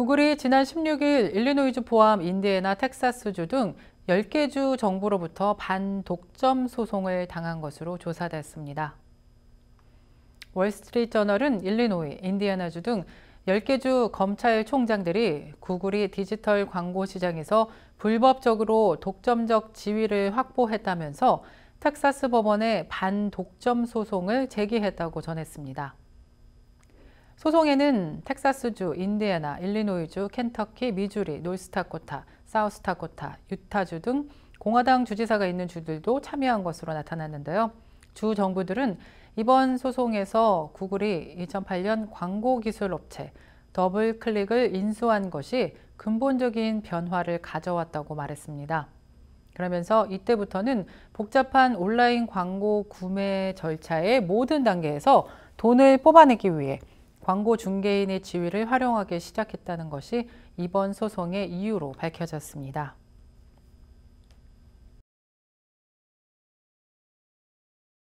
구글이 지난 16일 일리노이주 포함 인디애나 텍사스주 등 10개 주 정부로부터 반독점 소송을 당한 것으로 조사됐습니다. 월스트리트저널은 일리노이, 인디애나주 등 10개 주 검찰총장들이 구글이 디지털 광고 시장에서 불법적으로 독점적 지위를 확보했다면서 텍사스 법원에 반독점 소송을 제기했다고 전했습니다. 소송에는 텍사스주, 인디애나, 일리노이주, 켄터키, 미주리, 노스타코타, 사우스타코타, 유타주 등 공화당 주지사가 있는 주들도 참여한 것으로 나타났는데요. 주 정부들은 이번 소송에서 구글이 2008년 광고 기술 업체 더블 클릭을 인수한 것이 근본적인 변화를 가져왔다고 말했습니다. 그러면서 이때부터는 복잡한 온라인 광고 구매 절차의 모든 단계에서 돈을 뽑아내기 위해 광고 중개인의 지위를 활용하기 시작했다는 것이 이번 소송의 이유로 밝혀졌습니다.